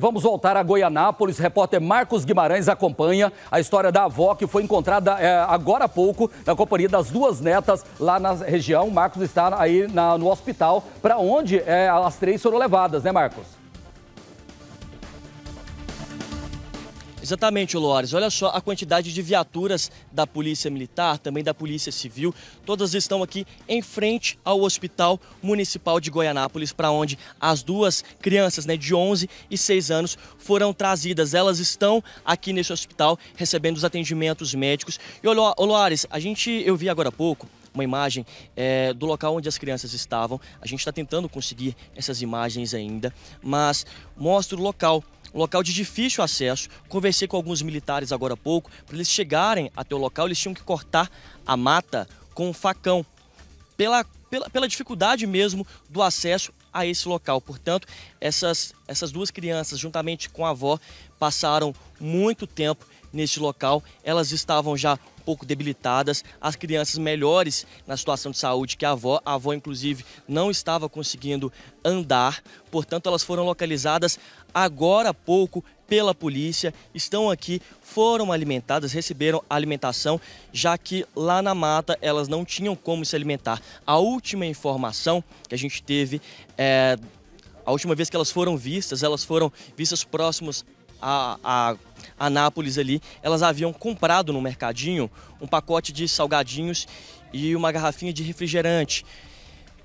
Vamos voltar a Goianápolis. Repórter Marcos Guimarães acompanha a história da avó que foi encontrada é, agora há pouco na companhia das duas netas lá na região. Marcos está aí na, no hospital, para onde é, as três foram levadas, né, Marcos? Exatamente, Loares. Olha só a quantidade de viaturas da Polícia Militar, também da Polícia Civil. Todas estão aqui em frente ao Hospital Municipal de Goianápolis, para onde as duas crianças né, de 11 e 6 anos foram trazidas. Elas estão aqui nesse hospital recebendo os atendimentos médicos. E, Loares, a gente, eu vi agora há pouco, uma imagem é, do local onde as crianças estavam. A gente está tentando conseguir essas imagens ainda, mas mostra o local local de difícil acesso. Conversei com alguns militares agora há pouco, para eles chegarem até o local, eles tinham que cortar a mata com um facão, pela, pela, pela dificuldade mesmo do acesso a esse local. Portanto, essas, essas duas crianças, juntamente com a avó, passaram muito tempo nesse local. Elas estavam já pouco debilitadas, as crianças melhores na situação de saúde que a avó. A avó, inclusive, não estava conseguindo andar, portanto, elas foram localizadas agora há pouco pela polícia, estão aqui, foram alimentadas, receberam alimentação, já que lá na mata elas não tinham como se alimentar. A última informação que a gente teve é. A última vez que elas foram vistas, elas foram vistas próximos a, a Anápolis ali, elas haviam comprado no mercadinho um pacote de salgadinhos e uma garrafinha de refrigerante.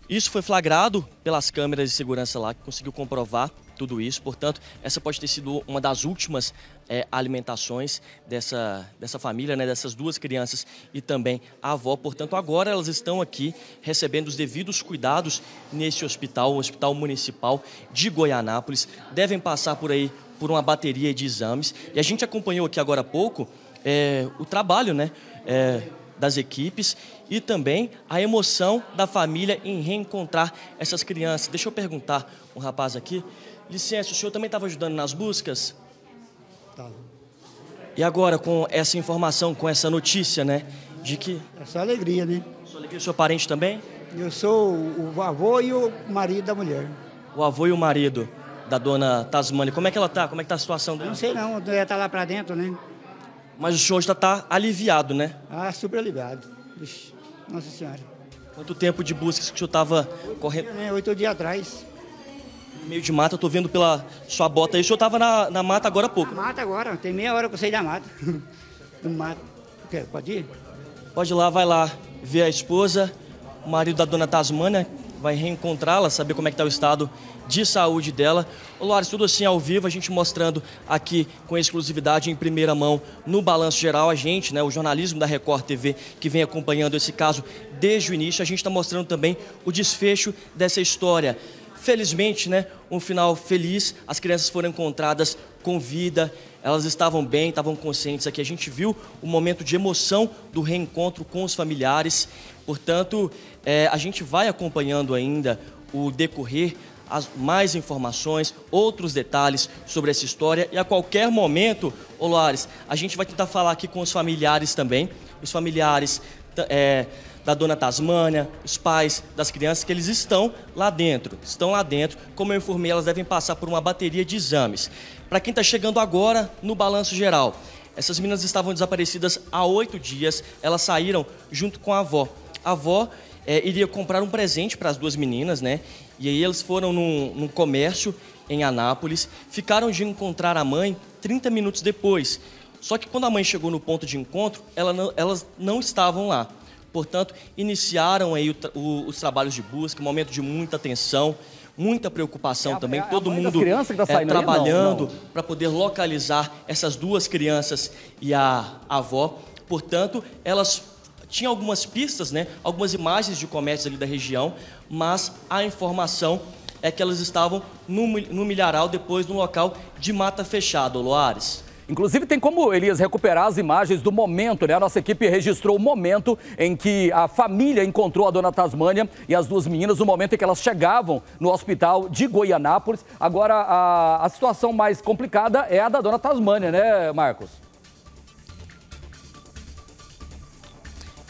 Isso foi flagrado pelas câmeras de segurança lá, que conseguiu comprovar tudo isso. Portanto, essa pode ter sido uma das últimas é, alimentações dessa, dessa família, né, dessas duas crianças e também a avó. Portanto, agora elas estão aqui recebendo os devidos cuidados nesse hospital, o Hospital Municipal de Goianápolis. Devem passar por aí por uma bateria de exames. E a gente acompanhou aqui agora há pouco é, o trabalho né, é, das equipes e também a emoção da família em reencontrar essas crianças. Deixa eu perguntar um rapaz aqui. Licença, o senhor também estava ajudando nas buscas? Estava. Tá. E agora, com essa informação, com essa notícia, né? De que. Essa alegria, né? Sua alegria, seu parente também? Eu sou o avô e o marido da mulher. O avô e o marido da dona Tasmani. Como é que ela está? Como é que está a situação dela? Não sei não, ela está lá para dentro, né? Mas o senhor já está aliviado, né? Ah, super aliviado. Vixe, Nossa Senhora. Quanto tempo de buscas que o senhor estava correndo? né? Oito dias atrás. No meio de mata, eu tô vendo pela sua bota aí. O senhor estava na, na, mata agora há pouco? Na mata agora, tem meia hora que eu saí da mata. Do mato. pode ir? Pode ir lá, vai lá ver a esposa, o marido da dona Tasmania, vai reencontrá-la, saber como é que está o estado de saúde dela. Olá, tudo assim ao vivo, a gente mostrando aqui com exclusividade em primeira mão no Balanço Geral, a gente, né, o jornalismo da Record TV que vem acompanhando esse caso desde o início, a gente está mostrando também o desfecho dessa história. Felizmente, né, um final feliz, as crianças foram encontradas com vida, elas estavam bem, estavam conscientes aqui. A gente viu o momento de emoção do reencontro com os familiares. Portanto, é, a gente vai acompanhando ainda o decorrer as mais informações, outros detalhes sobre essa história e a qualquer momento, Olares, a gente vai tentar falar aqui com os familiares também. Os familiares é, da dona Tasmânia, os pais das crianças, que eles estão lá dentro. Estão lá dentro. Como eu informei, elas devem passar por uma bateria de exames. Para quem está chegando agora no balanço geral, essas meninas estavam desaparecidas há oito dias. Elas saíram junto com a avó. A avó é, iria comprar um presente para as duas meninas, né? E aí eles foram num, num comércio em Anápolis, ficaram de encontrar a mãe 30 minutos depois. Só que quando a mãe chegou no ponto de encontro, ela não, elas não estavam lá. Portanto, iniciaram aí o, o, os trabalhos de busca, um momento de muita tensão, muita preocupação é a, também. É Todo mundo tá é, trabalhando para poder localizar essas duas crianças e a, a avó. Portanto, elas tinham algumas pistas, né? Algumas imagens de comércio ali da região, mas a informação é que elas estavam no, no milharal depois no local de mata fechada, Loares. Inclusive, tem como, Elias, recuperar as imagens do momento, né? A nossa equipe registrou o momento em que a família encontrou a dona Tasmânia e as duas meninas, o momento em que elas chegavam no hospital de Goianápolis. Agora, a, a situação mais complicada é a da dona Tasmânia, né, Marcos?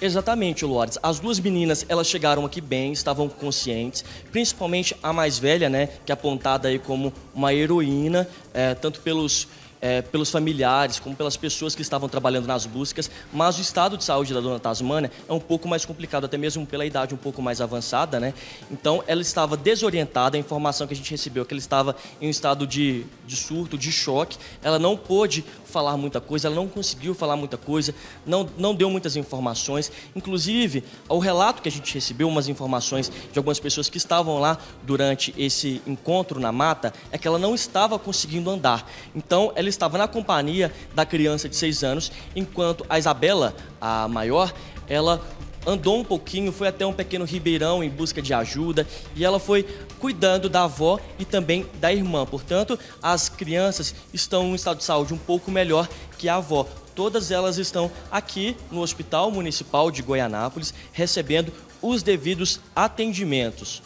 Exatamente, Lourdes. As duas meninas, elas chegaram aqui bem, estavam conscientes, principalmente a mais velha, né, que é apontada aí como uma heroína, é, tanto pelos é, pelos familiares, como pelas pessoas que estavam trabalhando nas buscas, mas o estado de saúde da dona Tasmânia é um pouco mais complicado, até mesmo pela idade um pouco mais avançada, né? Então, ela estava desorientada, a informação que a gente recebeu é que ela estava em um estado de, de surto, de choque, ela não pôde falar muita coisa, ela não conseguiu falar muita coisa, não, não deu muitas informações, inclusive, o relato que a gente recebeu, umas informações de algumas pessoas que estavam lá durante esse encontro na mata, é que ela não estava conseguindo andar. Então, ela estava na companhia da criança de 6 anos, enquanto a Isabela, a maior, ela andou um pouquinho, foi até um pequeno ribeirão em busca de ajuda e ela foi cuidando da avó e também da irmã. Portanto, as crianças estão em um estado de saúde um pouco melhor que a avó. Todas elas estão aqui no Hospital Municipal de Goianápolis recebendo os devidos atendimentos.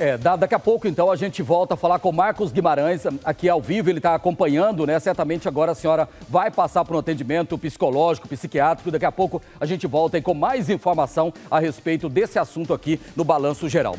É, daqui a pouco, então, a gente volta a falar com Marcos Guimarães, aqui ao vivo, ele está acompanhando, né? Certamente agora a senhora vai passar por um atendimento psicológico, psiquiátrico. Daqui a pouco a gente volta aí com mais informação a respeito desse assunto aqui no Balanço Geral.